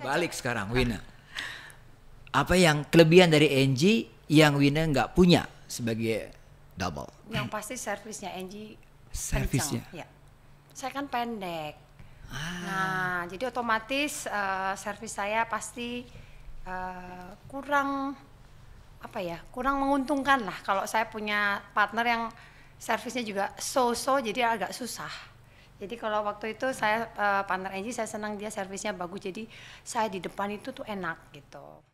balik sekarang Wina. Apa yang kelebihan dari Angie yang Wina nggak punya sebagai double? Yang pasti servisnya Angie. Servisnya. Ya. Saya kan pendek. Ah. Nah, jadi otomatis uh, servis saya pasti uh, kurang apa ya? Kurang menguntungkan lah kalau saya punya partner yang servisnya juga so-so jadi agak susah. Jadi kalau waktu itu saya uh, partner Angie saya senang dia servisnya bagus jadi saya di depan itu tuh enak gitu.